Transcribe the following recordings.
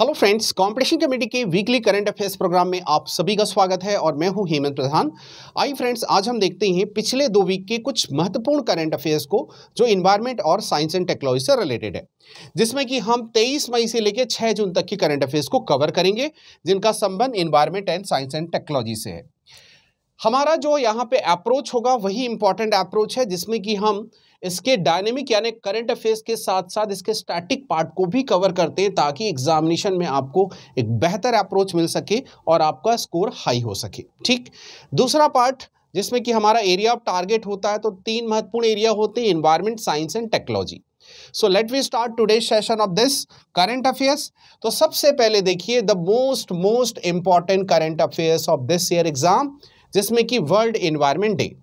hello friends competition committee के weekly current affairs program में आप सभी का स्वागत है और मैं हूं हेमंत प्रधान आई फ्रेंड्स आज हम देखते हैं पिछले दो वीक के कुछ महत्वपूर्ण करंट अफेयर्स को जो इन्वायरमेंट और साइंस एंड टेक्नोलॉजी से रिलेटेड है जिसमें कि हम 23 मई से लेकर 6 जून तक के करंट अफेयर्स को कवर करेंगे जिनका संबंध environment and science and technology से है हमारा जो यहाँ पे अप्रोच होगा वही इंपॉर्टेंट अप्रोच है जिसमें कि हम इसके डायनेमिक यानी करंट अफेयर्स के साथ साथ इसके स्टैटिक पार्ट को भी कवर करते हैं ताकि एग्जामिनेशन में आपको एक बेहतर अप्रोच मिल सके और आपका स्कोर हाई हो सके ठीक दूसरा पार्ट जिसमें कि हमारा एरिया ऑफ टारगेट होता है तो तीन महत्वपूर्ण एरिया होते हैं environment science and technology so let we start today session of this current affairs तो सबसे पहले देखिए the most most important current affairs of this year exam जिसमें कि world environment day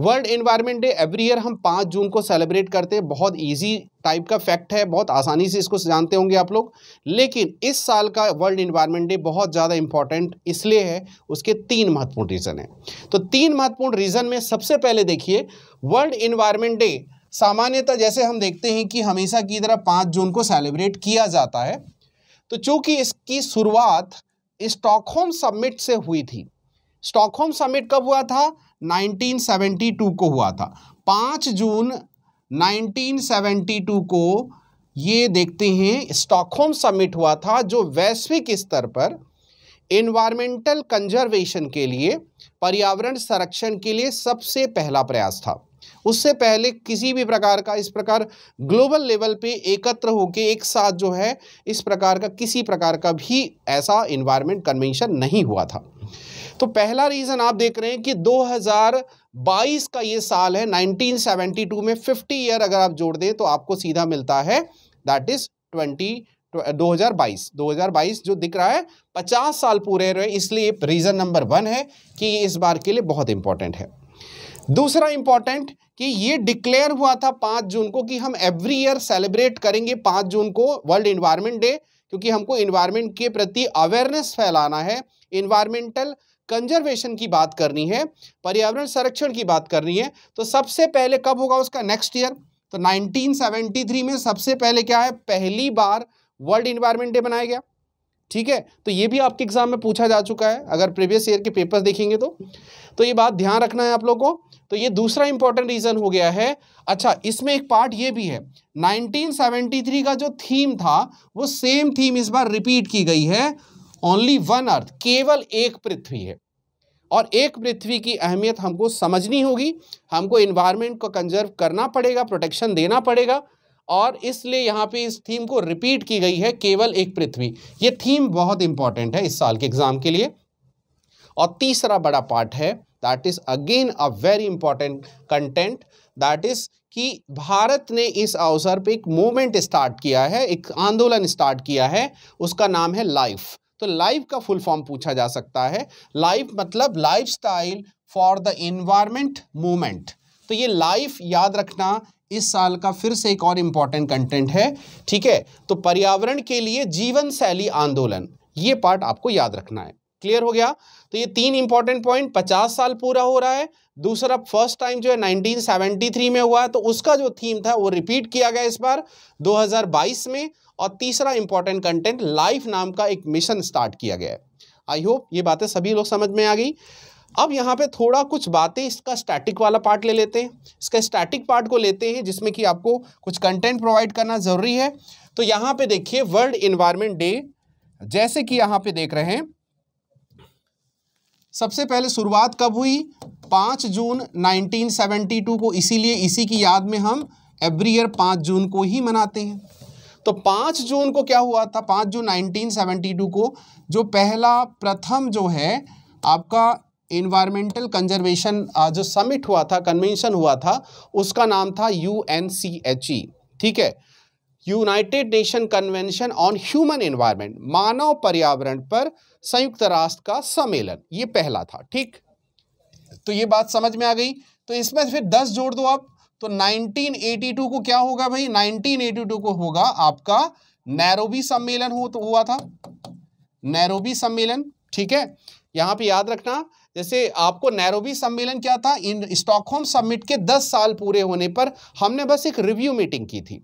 world environment day every year हम पाँच जून को celebrate करते हैं बहुत ईजी टाइप का फैक्ट है बहुत आसानी से इसको जानते होंगे आप लोग लेकिन इस साल का वर्ल्ड एनवायरनमेंट डे बहुत ज़्यादा इंपॉर्टेंट इसलिए है उसके तीन महत्वपूर्ण रीज़न हैं तो तीन महत्वपूर्ण रीज़न में सबसे पहले देखिए वर्ल्ड इन्वायरमेंट डे सामान्यतः जैसे हम देखते हैं कि हमेशा की तरह पाँच जून को सेलिब्रेट किया जाता है तो चूँकि इसकी शुरुआत स्टॉकहोम इस समिट से हुई थी स्टॉकहोम समिट कब हुआ था 1972 को हुआ था पाँच जून 1972 को ये देखते हैं स्टॉकहोम समिट हुआ था जो वैश्विक स्तर पर इन्वायरमेंटल कंजर्वेशन के लिए पर्यावरण संरक्षण के लिए सबसे पहला प्रयास था उससे पहले किसी भी प्रकार का इस प्रकार ग्लोबल लेवल पे एकत्र होकर एक साथ जो है इस प्रकार का किसी प्रकार का भी ऐसा इन्वायरमेंट कन्वेंशन नहीं हुआ था तो पहला रीज़न आप देख रहे हैं कि 2022 का ये साल है 1972 में 50 ईयर अगर आप जोड़ दें तो आपको सीधा मिलता है दैट इज़ 20 2022 2022 जो दिख रहा है 50 साल पूरे रहे इसलिए रीज़न नंबर वन है कि ये इस बार के लिए बहुत इंपॉर्टेंट है दूसरा इंपॉर्टेंट कि ये डिक्लेयर हुआ था पांच जून को कि हम एवरी ईयर सेलिब्रेट करेंगे पांच जून को वर्ल्ड इन्वायरमेंट डे क्योंकि हमको इन्वायरमेंट के प्रति अवेयरनेस फैलाना है इन्वायरमेंटल कंजर्वेशन की बात करनी है पर्यावरण संरक्षण की बात करनी है तो सबसे पहले कब होगा उसका नेक्स्ट ईयर तो 1973 में सबसे पहले क्या है पहली बार वर्ल्ड इन्वायरमेंट डे बनाया गया ठीक है तो ये भी आपके एग्जाम में पूछा जा चुका है अगर प्रीवियस ईयर के पेपर्स देखेंगे तो तो ये बात ध्यान रखना है आप लोगों को तो ये दूसरा इंपॉर्टेंट रीज़न हो गया है अच्छा इसमें एक पार्ट ये भी है 1973 का जो थीम था वो सेम थीम इस बार रिपीट की गई है ओनली वन अर्थ केवल एक पृथ्वी है और एक पृथ्वी की अहमियत हमको समझनी होगी हमको इन्वायरमेंट को कंजर्व करना पड़ेगा प्रोटेक्शन देना पड़ेगा और इसलिए यहाँ पे इस थीम को रिपीट की गई है केवल एक पृथ्वी ये थीम बहुत इंपॉर्टेंट है इस साल के एग्ज़ाम के लिए और तीसरा बड़ा पार्ट है that is again a very important content that is कि भारत ने इस अवसर पर एक मूवमेंट स्टार्ट किया है एक आंदोलन स्टार्ट किया है उसका नाम है लाइफ तो लाइफ का फुल फॉर्म पूछा जा सकता है लाइफ मतलब lifestyle for the environment movement तो ये लाइफ याद रखना इस साल का फिर से एक और इंपॉर्टेंट कंटेंट है ठीक है तो पर्यावरण के लिए जीवन शैली आंदोलन ये पार्ट आपको याद रखना है क्लियर हो गया तो ये तीन इंपॉर्टेंट पॉइंट पचास साल पूरा हो रहा है दूसरा फर्स्ट टाइम जो है 1973 में हुआ है तो उसका जो थीम था वो रिपीट किया गया इस बार 2022 में और तीसरा इंपॉर्टेंट कंटेंट लाइफ नाम का एक मिशन स्टार्ट किया गया है आई होप ये बातें सभी लोग समझ में आ गई अब यहाँ पे थोड़ा कुछ बातें इसका स्टैटिक वाला पार्ट ले लेते हैं इसका स्टैटिक पार्ट को लेते हैं जिसमें कि आपको कुछ कंटेंट प्रोवाइड करना ज़रूरी है तो यहाँ पे देखिए वर्ल्ड इन्वायरमेंट डे जैसे कि यहाँ पे देख रहे हैं सबसे पहले शुरुआत कब हुई पाँच जून 1972 को इसीलिए इसी की याद में हम एवरी ईयर पाँच जून को ही मनाते हैं तो पाँच जून को क्या हुआ था पाँच जून 1972 को जो पहला प्रथम जो है आपका इन्वायरमेंटल कंजर्वेशन जो समिट हुआ था कन्वेंशन हुआ था उसका नाम था यू e, ठीक है United Nation convention on human environment मानव पर्यावरण पर संयुक्त राष्ट्र का सम्मेलन ये पहला था ठीक तो ये बात समझ में आ गई तो इसमें फिर दस जोड़ दो आप तो 1982 को क्या होगा भाई 1982 को होगा आपका नैरोबी सम्मेलन हो तो हुआ था नैरोबी सम्मेलन ठीक है यहाँ पे याद रखना जैसे आपको नैरोबी सम्मेलन क्या था इन स्टॉकहोम समिट के 10 साल पूरे होने पर हमने बस एक रिव्यू मीटिंग की थी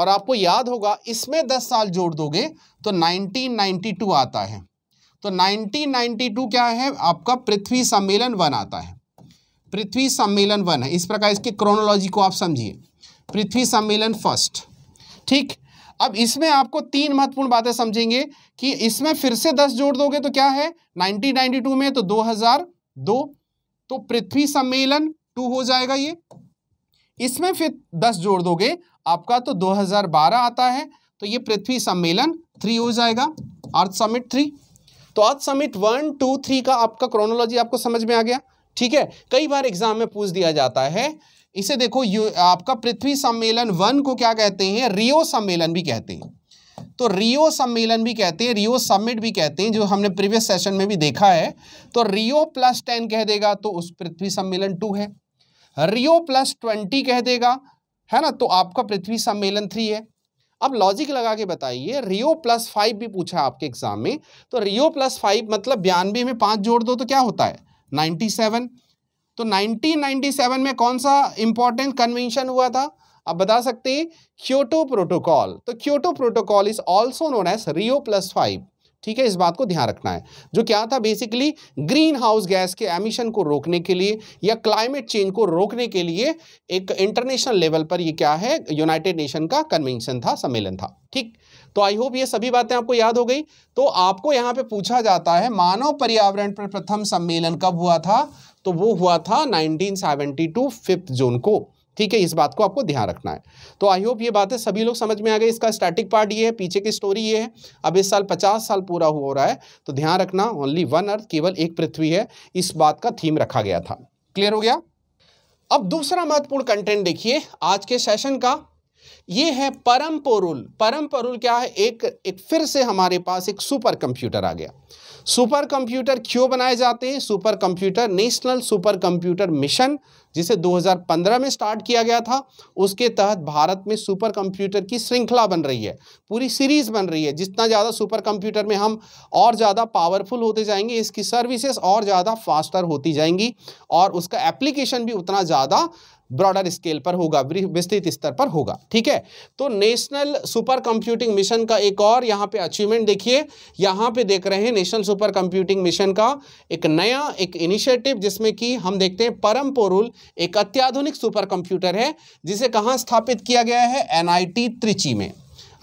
और आपको याद होगा इसमें 10 साल जोड़ दोगे तो 1992 आता है तो 1992 क्या है आपका पृथ्वी सम्मेलन वन आता है पृथ्वी सम्मेलन वन है इस प्रकार इसके क्रोनोलॉजी को आप समझिए पृथ्वी सम्मेलन फर्स्ट ठीक अब इसमें आपको तीन महत्वपूर्ण बातें समझेंगे कि इसमें फिर से दस जोड़ दोगे तो क्या है 1992 में तो 2002 तो पृथ्वी सम्मेलन टू हो जाएगा ये इसमें फिर दस जोड़ दोगे आपका तो 2012 आता है तो ये पृथ्वी सम्मेलन थ्री हो जाएगा अर्थ समिट थ्री तो Earth Summit one two three का आपका क्रोनोलॉजी आपको समझ में आ गया ठीक है कई बार एग्जाम में पूछ दिया जाता है इसे देखो आपका पृथ्वी सम्मेलन वन को क्या कहते हैं रियो सम्मेलन भी कहते हैं तो रियो सम्मेलन भी कहते हैं रियो समिट भी कहते हैं जो हमने प्रीवियस सेशन में भी देखा है तो रियो प्लस टेन कह देगा तो उस पृथ्वी सम्मेलन टू है रियो प्लस ट्वेंटी कह देगा है ना तो आपका पृथ्वी सम्मेलन थ्री है अब लॉजिक लगा के बताइए रियो प्लस फाइव भी पूछा आपके एग्जाम में तो रियो प्लस फाइव मतलब बयानबे में पांच जोड़ दो तो क्या होता है नाइन्टी सेवन तो 1997 में कौन सा इंपॉर्टेंट कन्वेंशन हुआ था आप बता सकते हैं क्योटो प्रोटोकॉल तो Kyoto Protocol is also known as Rio plus five ठीक है इस बात को ध्यान रखना है जो क्या था बेसिकली ग्रीन हाउस गैस के एमिशन को रोकने के लिए या क्लाइमेट चेंज को रोकने के लिए एक इंटरनेशनल लेवल पर ये क्या है यूनाइटेड नेशन का कन्वेंशन था सम्मेलन था ठीक तो आई होप ये सभी बातें आपको याद हो गई तो आपको यहाँ पे पूछा जाता है मानव पर्यावरण पर प्रथम सम्मेलन कब हुआ था तो वो हुआ था 1972 फिफ्थ जून को ठीक है इस बात को आपको ध्यान रखना है तो आई होप ये बात है सभी लोग समझ में आ गए इसका स्टैटिक पार्ट ये है पीछे की स्टोरी ये है अब इस साल पचास साल पूरा हुआ हो रहा है तो ध्यान रखना ओनली वन अर्थ केवल एक पृथ्वी है इस बात का थीम रखा गया था क्लियर हो गया अब दूसरा महत्वपूर्ण कंटेंट देखिए आज के सेशन का ये है परम पोरुल परम पोरुल क्या है एक एक फिर से हमारे पास एक सुपर कंप्यूटर आ गया सुपर कंप्यूटर क्यों बनाए जाते हैं super computer national super computer mission जिसे 2015 में स्टार्ट किया गया था उसके तहत भारत में सुपर कंप्यूटर की श्रृंखला बन रही है पूरी सीरीज बन रही है जितना ज़्यादा सुपर कंप्यूटर में हम और ज़्यादा पावरफुल होते जाएंगे इसकी सर्विसेज और ज़्यादा फास्टर होती जाएंगी और उसका एप्लीकेशन भी उतना ज़्यादा ब्रॉडर स्केल पर होगा विस्तृत स्तर पर होगा ठीक है तो नेशनल सुपर कंप्यूटिंग मिशन का एक और यहाँ पे अचीवमेंट देखिए यहाँ पे देख रहे हैं नेशनल सुपर कंप्यूटिंग मिशन का एक नया एक इनिशिएटिव जिसमें कि हम देखते हैं परम पोरुल एक अत्याधुनिक सुपर कंप्यूटर है जिसे कहाँ स्थापित किया गया है एनआईटी त्रिची में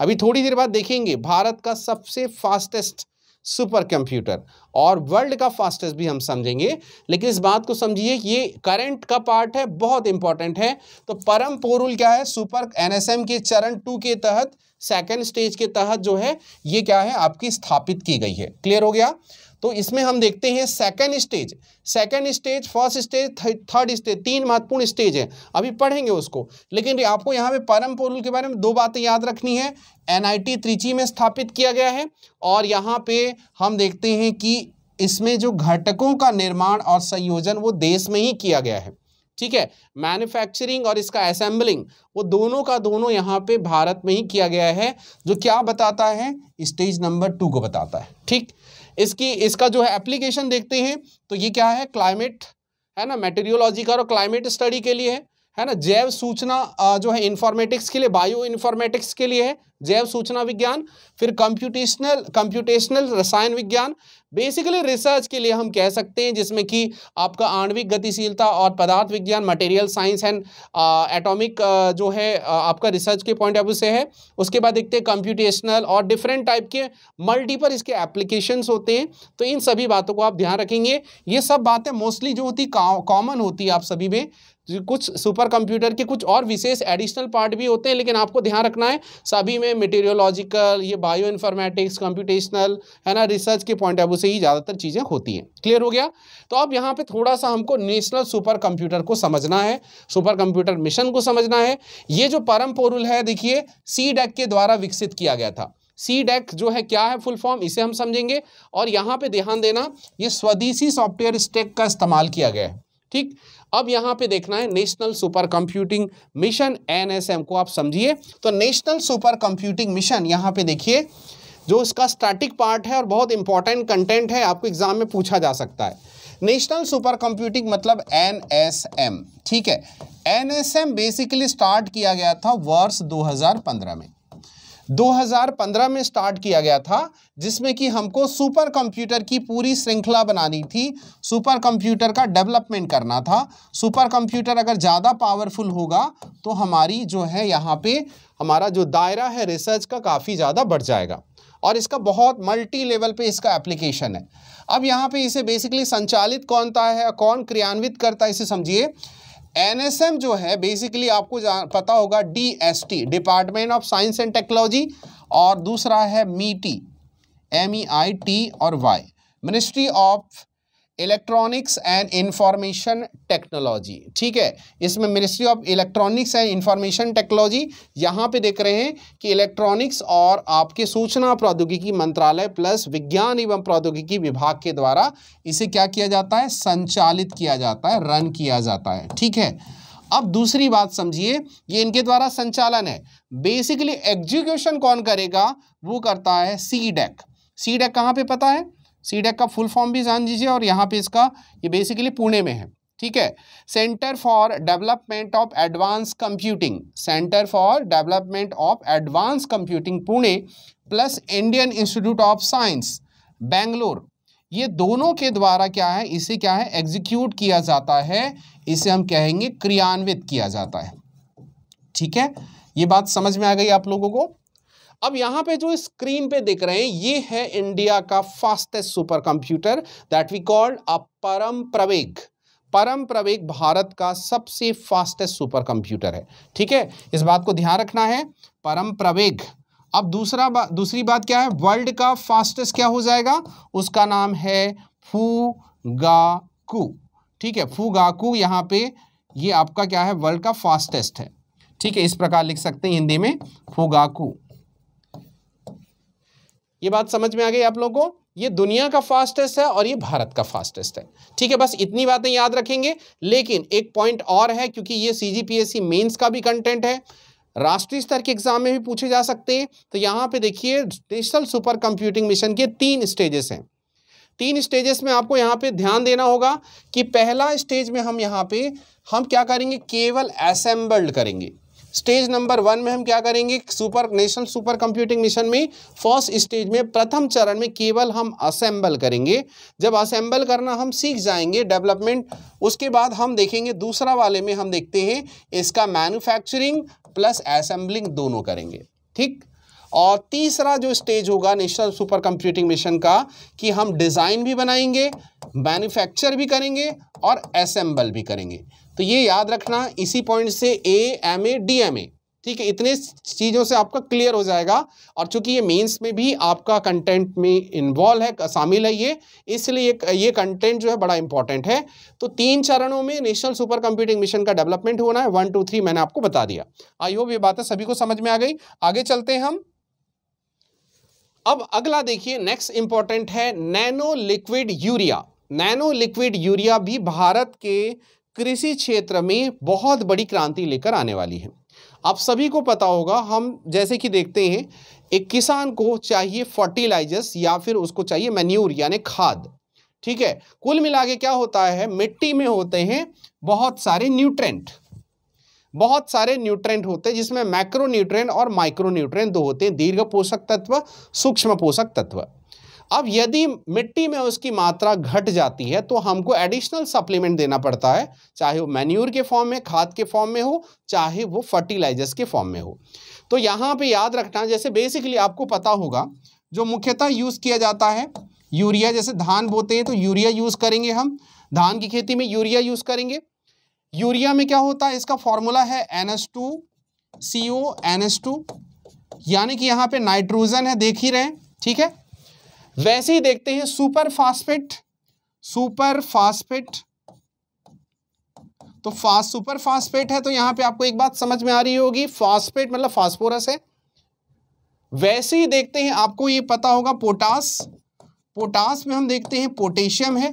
अभी थोड़ी देर बाद देखेंगे भारत का सबसे फास्टेस्ट सुपर कंप्यूटर और वर्ल्ड का फास्टेस्ट भी हम समझेंगे लेकिन इस बात को समझिए ये करंट का पार्ट है बहुत इंपॉर्टेंट है तो परम पोरुल क्या है सुपर एनएसएम के चरण टू के तहत सेकेंड स्टेज के तहत जो है ये क्या है आपकी स्थापित की गई है क्लियर हो गया तो इसमें हम देखते हैं second stage second stage first stage third stage तीन महत्वपूर्ण स्टेज है अभी पढ़ेंगे उसको लेकिन आपको यहाँ पे परम पोरुल के बारे में दो बातें याद रखनी है एनआईटी त्रिची में स्थापित किया गया है और यहाँ पे हम देखते हैं कि इसमें जो घटकों का निर्माण और संयोजन वो देश में ही किया गया है ठीक है मैन्युफैक्चरिंग और इसका असेंबलिंग वो दोनों का दोनों यहाँ पे भारत में ही किया गया है जो क्या बताता है स्टेज नंबर टू को बताता है ठीक इसकी इसका जो है एप्लीकेशन देखते हैं तो ये क्या है क्लाइमेट है ना मेटेरियोलॉजी का और क्लाइमेट स्टडी के लिए है है ना जैव सूचना जो है इन्फॉर्मेटिक्स के लिए बायो इन्फॉर्मेटिक्स के लिए है जैव सूचना विज्ञान फिर कंप्यूटेशनल कंप्यूटेशनल रसायन विज्ञान बेसिकली रिसर्च के लिए हम कह सकते हैं जिसमें कि आपका आणविक गतिशीलता और पदार्थ विज्ञान मटेरियल साइंस एंड एटॉमिक जो है आपका रिसर्च के पॉइंट ऑफ व्यू से है उसके बाद देखते हैं कंप्यूटेशनल और डिफरेंट टाइप के मल्टीपल इसके एप्लीकेशन होते हैं तो इन सभी बातों को आप ध्यान रखेंगे ये सब बातें मोस्टली जो होती कॉमन होती है आप सभी में कुछ सुपर कंप्यूटर के कुछ और विशेष एडिशनल पार्ट भी होते हैं लेकिन आपको ध्यान रखना है सभी में मेटेरियोलॉजिकल ये बायो इन्फॉर्मेटिक्स कंप्यूटेशनल है ना रिसर्च के पॉइंट ऑफ व्यू से ही ज़्यादातर चीज़ें होती हैं क्लियर हो गया तो अब यहाँ पे थोड़ा सा हमको नेशनल सुपर कंप्यूटर को समझना है सुपर कंप्यूटर मिशन को समझना है ये जो परम पोरुल है देखिए सी डेक e के द्वारा विकसित किया गया था सी डेक e जो है क्या है फुल फॉर्म इसे हम समझेंगे और यहाँ पे ध्यान देना ये स्वदेशी सॉफ्टवेयर स्टेक का इस्तेमाल किया गया है ठीक अब यहाँ पे देखना है national super computing mission NSM को आप समझिए तो नेशनल सुपर कंप्यूटिंग मिशन यहाँ पे देखिए जो इसका स्टैटिक पार्ट है और बहुत इंपॉर्टेंट कंटेंट है आपको एग्जाम में पूछा जा सकता है नेशनल सुपर कंप्यूटिंग मतलब एन ठीक है एन बेसिकली स्टार्ट किया गया था वर्ष दो में 2015 में स्टार्ट किया गया था जिसमें कि हमको सुपर कंप्यूटर की पूरी श्रृंखला बनानी थी सुपर कंप्यूटर का डेवलपमेंट करना था सुपर कंप्यूटर अगर ज़्यादा पावरफुल होगा तो हमारी जो है यहाँ पे हमारा जो दायरा है रिसर्च का काफ़ी ज़्यादा बढ़ जाएगा और इसका बहुत मल्टी लेवल पे इसका एप्लीकेशन है अब यहाँ पे इसे बेसिकली संचालित कौन था है कौन क्रियान्वित करता है इसे समझिए एनएसएम जो है बेसिकली आपको पता होगा DST department of science and technology और दूसरा है MeitY M E I T और Y ministry of electronics and information technology ठीक है इसमें ministry of electronics and information technology यहाँ पे देख रहे हैं कि इलेक्ट्रॉनिक्स और आपके सूचना प्रौद्योगिकी मंत्रालय प्लस विज्ञान एवं प्रौद्योगिकी विभाग के द्वारा इसे क्या किया जाता है संचालित किया जाता है रन किया जाता है ठीक है अब दूसरी बात समझिए ये इनके द्वारा संचालन है बेसिकली एग्जीक्यूशन कौन करेगा वो करता है सी डेक सी डेक कहाँ पे पता है डेक e का फुल फॉर्म भी जान लीजिए और यहाँ पे इसका ये बेसिकली पुणे में है ठीक है centre for development of advance computing centre for development of advance computing Pune plus Indian institute of science Bangalore ये दोनों के द्वारा क्या है इसे क्या है एग्जीक्यूट किया जाता है इसे हम कहेंगे क्रियान्वित किया जाता है ठीक है ये बात समझ में आ गई आप लोगों को अब यहां पे जो स्क्रीन पे देख रहे हैं ये है इंडिया का fastest super computer that we called a Param Pravega परम प्रवेग भारत का सबसे फास्टेस्ट सुपर कंप्यूटर है ठीक है इस बात को ध्यान रखना है परम प्रवेग अब दूसरा बा, दूसरी बात क्या है वर्ल्ड का फास्टेस्ट क्या हो जाएगा उसका नाम है फूगाकू ठीक है फूगाकू यहां पे ये आपका क्या है वर्ल्ड का फास्टेस्ट है ठीक है इस प्रकार लिख सकते हैं हिंदी में फूगाकू ये बात समझ में आ गई आप लोगों को ये दुनिया का फास्टेस्ट है और ये भारत का फास्टेस्ट है ठीक है बस इतनी बातें याद रखेंगे लेकिन एक पॉइंट और है क्योंकि ये C G P S C mains का भी कंटेंट है राष्ट्रीय स्तर के एग्जाम में भी पूछे जा सकते हैं तो यहाँ पे देखिए नेशनल सुपर कंप्यूटिंग मिशन के तीन स्टेजेस हैं तीन स्टेजेस में आपको यहाँ पे ध्यान देना होगा कि पहला स्टेज में हम यहाँ पे हम क्या करेंगे केवल असेंबल्ड करेंगे स्टेज नंबर वन में हम क्या करेंगे super national super computing mission में फर्स्ट स्टेज में प्रथम चरण में केवल हम असेंबल करेंगे जब असेंबल करना हम सीख जाएंगे डेवलपमेंट उसके बाद हम देखेंगे दूसरा वाले में हम देखते हैं इसका मैन्युफैक्चरिंग प्लस असेंबलिंग दोनों करेंगे ठीक और तीसरा जो स्टेज होगा नेशनल सुपर कंप्यूटिंग मिशन का कि हम डिज़ाइन भी बनाएंगे मैन्युफैक्चर भी करेंगे और असेंबल भी करेंगे तो ये याद रखना इसी पॉइंट से A M A D M A ठीक है इतने चीज़ों से आपका क्लियर हो जाएगा और चूंकि ये मेंस में भी आपका कंटेंट में इन्वॉल्व है शामिल है ये इसलिए ये कंटेंट जो है बड़ा इंपॉर्टेंट है तो तीन चरणों में नेशनल सुपर कंप्यूटिंग मिशन का डेवलपमेंट होना है वन टू थ्री मैंने आपको बता दिया आई होप ये बातें सभी को समझ में आ गई आगे चलते हैं हम अब अगला देखिए नेक्स्ट इंपॉर्टेंट है nano liquid urea nano liquid urea भी भारत के कृषि क्षेत्र में बहुत बड़ी क्रांति लेकर आने वाली है आप सभी को पता होगा हम जैसे कि देखते हैं एक किसान को चाहिए फर्टिलाइजर्स या फिर उसको चाहिए मैन्यूर यानी खाद ठीक है कुल मिला के क्या होता है मिट्टी में होते हैं बहुत सारे न्यूट्रेंट बहुत सारे न्यूट्रेंट होते हैं जिसमें मैक्रोन्यूट्रेंट न्यूट्रेंट और माइक्रो न्यूट्रेंट दो होते हैं दीर्घ पोषक तत्व सूक्ष्म पोषक तत्व अब यदि मिट्टी में उसकी मात्रा घट जाती है तो हमको एडिशनल सप्लीमेंट देना पड़ता है चाहे वो मैन्यूर के फॉर्म में खाद के फॉर्म में हो चाहे वो फर्टिलाइजर्स के फॉर्म में हो तो यहाँ पे याद रखना जैसे बेसिकली आपको पता होगा जो मुख्यतः यूज़ किया जाता है यूरिया जैसे धान बोते हैं तो यूरिया यूज़ करेंगे हम धान की खेती में यूरिया यूज़ करेंगे यूरिया में क्या होता है इसका फॉर्मूला है N S two C O N S two यानी कि यहाँ पे नाइट्रोजन है देख ही रहे ठीक है वैसे ही देखते हैं सुपर फास्फेट सुपर फास्फेट तो फास्ट सुपर फास्फेट है तो यहां पे आपको एक बात समझ में आ रही होगी फास्फेट मतलब फास्फोरस है वैसे ही देखते हैं आपको ये पता होगा पोटास पोटास में हम देखते हैं पोटेशियम है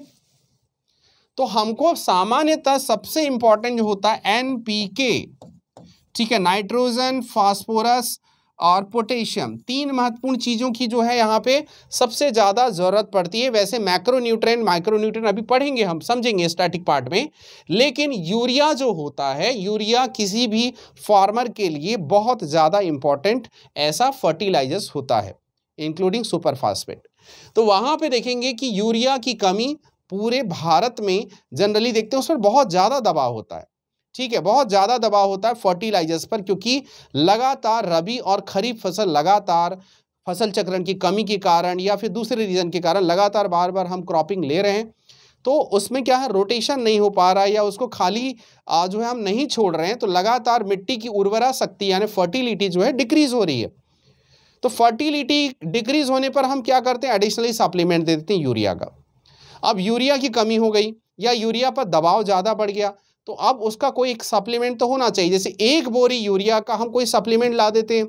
तो हमको सामान्यतः सबसे इंपॉर्टेंट जो होता है एनपीके के ठीक है नाइट्रोजन फास्फोरस और पोटेशियम तीन महत्वपूर्ण चीज़ों की जो है यहाँ पे सबसे ज़्यादा ज़रूरत पड़ती है वैसे मैक्रो न्यूट्रेंट माइक्रो अभी पढ़ेंगे हम समझेंगे स्टैटिक पार्ट में लेकिन यूरिया जो होता है यूरिया किसी भी फार्मर के लिए बहुत ज़्यादा इम्पॉर्टेंट ऐसा फर्टिलाइजर्स होता है इंक्लूडिंग सुपरफास्फेट तो वहाँ पर देखेंगे कि यूरिया की कमी पूरे भारत में जनरली देखते हैं उस पर बहुत ज़्यादा दबाव होता है ठीक है बहुत ज़्यादा दबाव होता है फर्टिलाइजर्स पर क्योंकि लगातार रबी और खरीफ फसल लगातार फसल चक्रण की कमी के कारण या फिर दूसरे रीज़न के कारण लगातार बार बार हम क्रॉपिंग ले रहे हैं तो उसमें क्या है रोटेशन नहीं हो पा रहा है या उसको खाली जो है हम नहीं छोड़ रहे हैं तो लगातार मिट्टी की उर्वरा शक्ति यानी फर्टिलिटी जो है डिक्रीज हो रही है तो फर्टिलिटी डिक्रीज होने पर हम क्या करते हैं एडिशनली सप्लीमेंट दे देते हैं यूरिया का अब यूरिया की कमी हो गई या यूरिया पर दबाव ज़्यादा बढ़ गया तो अब उसका कोई एक सप्लीमेंट तो होना चाहिए जैसे एक बोरी यूरिया का हम कोई सप्लीमेंट ला देते हैं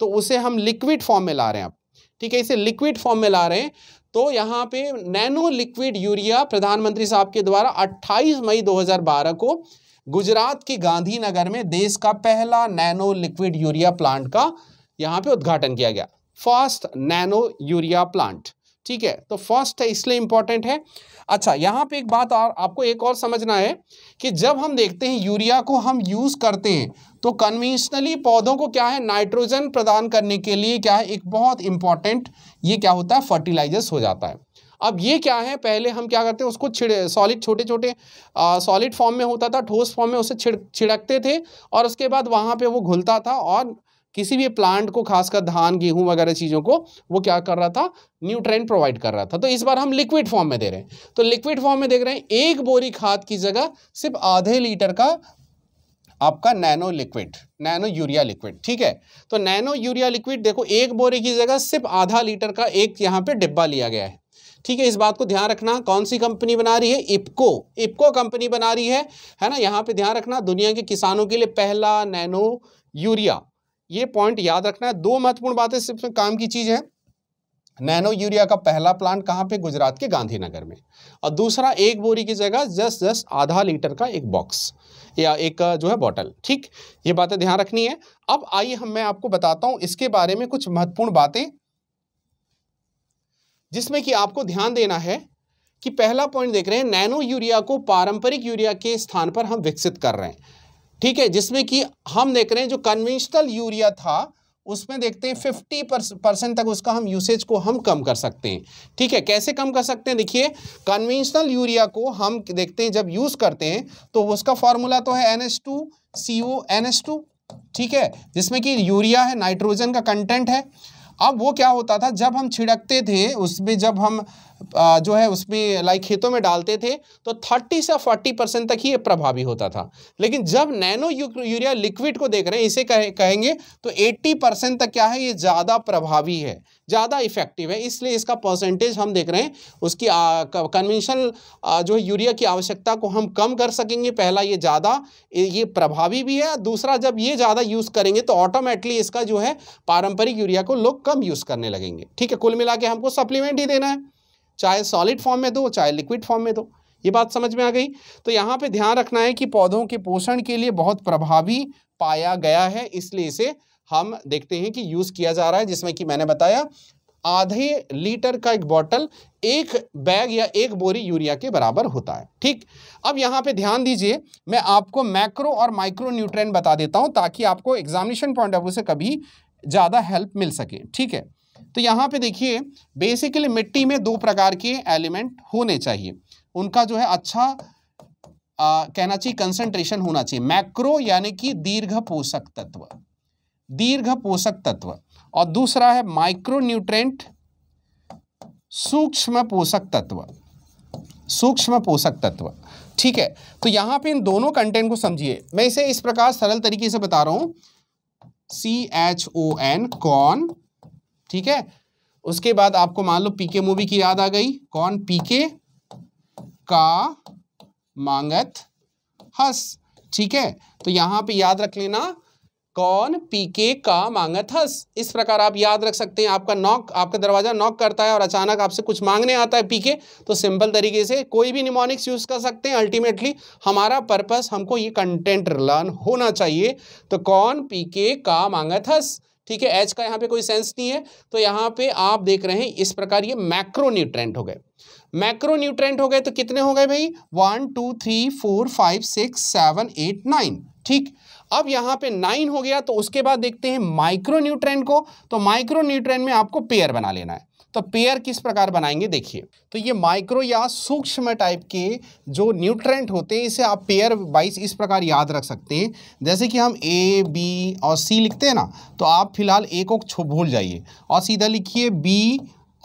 तो उसे हम लिक्विड फॉर्म में ला रहे हैं अब ठीक है इसे लिक्विड फॉर्म में ला रहे हैं तो यहाँ पे नैनो लिक्विड यूरिया प्रधानमंत्री साहब के द्वारा 28 मई 2012 को गुजरात के गांधीनगर में देश का पहला नैनो लिक्विड यूरिया प्लांट का यहाँ पे उद्घाटन किया गया फर्स्ट नैनो यूरिया प्लांट ठीक है तो फर्स्ट है इसलिए इंपॉर्टेंट है अच्छा यहाँ पे एक बात और आपको एक और समझना है कि जब हम देखते हैं यूरिया को हम यूज़ करते हैं तो कन्वेंशनली पौधों को क्या है नाइट्रोजन प्रदान करने के लिए क्या है एक बहुत इंपॉर्टेंट ये क्या होता है फर्टिलाइजर्स हो जाता है अब ये क्या है पहले हम क्या करते हैं उसको छिड़ सॉलिड छोटे छोटे सॉलिड फॉर्म में होता था ठोस फॉर्म में उसे छिड़ छिड़कते थे और उसके बाद वहाँ पे वो घुलता था और किसी भी प्लांट को खासकर धान गेहूं वगैरह चीज़ों को वो क्या कर रहा था न्यूट्रेंट प्रोवाइड कर रहा था तो इस बार हम लिक्विड फॉर्म में दे रहे हैं तो लिक्विड फॉर्म में देख रहे हैं एक बोरी खाद की जगह सिर्फ आधे लीटर का आपका nano liquid nano urea liquid ठीक है तो नैनो यूरिया लिक्विड देखो एक बोरी की जगह सिर्फ आधा लीटर का एक यहाँ पे डिब्बा लिया गया है ठीक है इस बात को ध्यान रखना कौन सी कंपनी बना रही है इपको इपको कंपनी बना रही है है ना यहाँ पे ध्यान रखना दुनिया के किसानों के लिए पहला नैनो यूरिया ये पॉइंट याद रखना है दो महत्वपूर्ण बातें सिर्फ काम की चीज़ है नैनो यूरिया का पहला प्लांट कहां पे गुजरात के गांधीनगर में और दूसरा एक बोरी की जगह जस्ट जस्ट आधा लीटर का एक बॉक्स या एक जो है बॉटल ठीक ये बातें ध्यान रखनी है अब आइए हम मैं आपको बताता हूं इसके बारे में कुछ महत्वपूर्ण बातें जिसमें कि आपको ध्यान देना है कि पहला पॉइंट देख रहे हैं नैनो यूरिया को पारंपरिक यूरिया के स्थान पर हम विकसित कर रहे हैं ठीक है जिसमें कि हम देख रहे हैं जो कन्वेंशनल यूरिया था उसमें देखते हैं फिफ्टी परसेंट तक उसका हम यूसेज को हम कम कर सकते हैं ठीक है कैसे कम कर सकते हैं देखिए कन्वेंशनल यूरिया को हम देखते हैं जब यूज़ करते हैं तो उसका फॉर्मूला तो है N S two C O N S two ठीक है जिसमें कि यूरिया है नाइट्रोजन का कंटेंट है अब वो क्या होता था जब हम छिड़कते थे उसमें जब हम जो है उसमें लाइक खेतों में डालते थे तो 30 से 40 परसेंट तक ही ये प्रभावी होता था लेकिन जब नैनो यूरिया लिक्विड को देख रहे हैं इसे कह, कहेंगे तो 80 परसेंट तक क्या है ये ज़्यादा प्रभावी है ज़्यादा इफेक्टिव है इसलिए इसका परसेंटेज हम देख रहे हैं उसकी कन्वेंशनल जो यूरिया की आवश्यकता को हम कम कर सकेंगे पहला ये ज़्यादा ये प्रभावी भी है दूसरा जब ये ज़्यादा यूज़ करेंगे तो ऑटोमेटिकली इसका जो है पारंपरिक यूरिया को लोग कम यूज़ करने लगेंगे ठीक है कुल मिला के हमको सप्लीमेंट ही देना है चाहे सॉलिड फॉर्म में दो चाहे लिक्विड फॉर्म में दो ये बात समझ में आ गई तो यहाँ पे ध्यान रखना है कि पौधों के पोषण के लिए बहुत प्रभावी पाया गया है इसलिए इसे हम देखते हैं कि यूज़ किया जा रहा है जिसमें कि मैंने बताया आधे लीटर का एक बॉटल एक बैग या एक बोरी यूरिया के बराबर होता है ठीक अब यहाँ पे ध्यान दीजिए मैं आपको मैक्रो और माइक्रो न्यूट्रेन बता देता हूँ ताकि आपको एग्जामिनेशन पॉइंट ऑफ व्यू से कभी ज़्यादा हेल्प मिल सके ठीक है तो यहाँ पे देखिए बेसिकली मिट्टी में दो प्रकार के एलिमेंट होने चाहिए उनका जो है अच्छा आ, कहना चाहिए कंसंट्रेशन होना चाहिए मैक्रो यानी कि दीर्घ पोषक तत्व दीर्घ पोषक तत्व और दूसरा है माइक्रो न्यूट्रेंट सूक्ष्म पोषक तत्व सूक्ष्म पोषक तत्व ठीक है तो यहां पे इन दोनों कंटेंट को समझिए मैं इसे इस प्रकार सरल तरीके से बता रहा हूं सी एच ओ एन कॉन ठीक है उसके बाद आपको मान लो पीके मूवी की याद आ गई कौन पीके का मांगत हस ठीक है तो यहां पे याद रख लेना कौन पीके का मांगत हस इस प्रकार आप याद रख सकते हैं आपका नॉक आपका दरवाजा नॉक करता है और अचानक आपसे कुछ मांगने आता है पीके तो सिंपल तरीके से कोई भी निमोनिक्स यूज़ कर सकते हैं अल्टीमेटली हमारा पर्पस हमको ये कंटेंट लर्न होना चाहिए तो कौन पीके का मांगत हस ठीक है एच का यहाँ पे कोई सेंस नहीं है तो यहाँ पे आप देख रहे हैं इस प्रकार ये मैक्रो न्यूट्रेंट हो गए मैक्रो न्यूट्रेंट हो गए तो कितने हो गए भाई one two three four five six seven eight nine ठीक अब यहाँ पे नाइन हो गया तो उसके बाद देखते हैं माइक्रो न्यूट्रेंट को तो माइक्रो न्यूट्रेंट में आपको पेयर बना लेना है तो पेयर किस प्रकार बनाएंगे देखिए तो ये माइक्रो या सूक्ष्म टाइप के जो न्यूट्रेंट होते हैं इसे आप पेयर वाइज इस प्रकार याद रख सकते हैं जैसे कि हम ए बी और सी लिखते हैं ना तो आप फिलहाल ए को भूल जाइए और सीधा लिखिए बी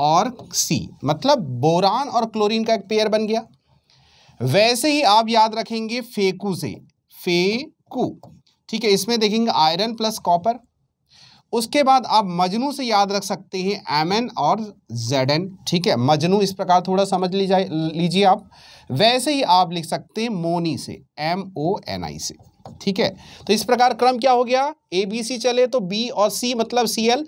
और सी मतलब बोरान और क्लोरीन का एक पेयर बन गया वैसे ही आप याद रखेंगे फेकू से फेकू ठीक है इसमें देखेंगे आयरन प्लस कॉपर उसके बाद आप मजनू से याद रख सकते हैं एम एन और जेड एन ठीक है मजनू इस प्रकार थोड़ा समझ ली जाए लीजिए आप वैसे ही आप लिख सकते हैं मोनी से एम ओ एन आई से ठीक है तो इस प्रकार क्रम क्या हो गया ए बी सी चले तो बी और सी मतलब सी एल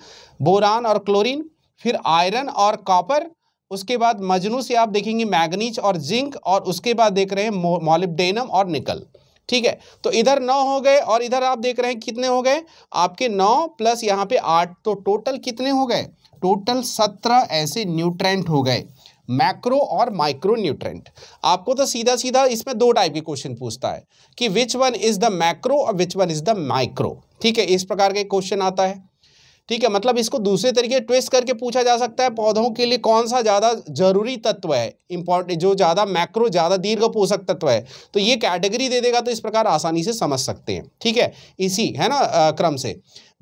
बोरान और क्लोरीन फिर आयरन और कॉपर उसके बाद मजनू से आप देखेंगे मैग्नीज और जिंक और उसके बाद देख रहे हैं मोलिब्डेनम और निकल ठीक है तो इधर नौ हो गए और इधर आप देख रहे हैं कितने हो गए आपके नौ प्लस यहाँ पे आठ तो टोटल कितने हो गए टोटल सत्रह ऐसे न्यूट्रेंट हो गए मैक्रो और माइक्रो न्यूट्रेंट आपको तो सीधा सीधा इसमें दो टाइप के क्वेश्चन पूछता है कि which one is the macro और which one is the micro ठीक है इस प्रकार के क्वेश्चन आता है ठीक है मतलब इसको दूसरे तरीके ट्विस्ट करके पूछा जा सकता है पौधों के लिए कौन सा ज़्यादा जरूरी तत्व है इंपॉर्टेंट जो ज़्यादा मैक्रो ज़्यादा दीर्घ पोषक तत्व है तो ये कैटेगरी दे देगा तो इस प्रकार आसानी से समझ सकते हैं ठीक है इसी है ना क्रम से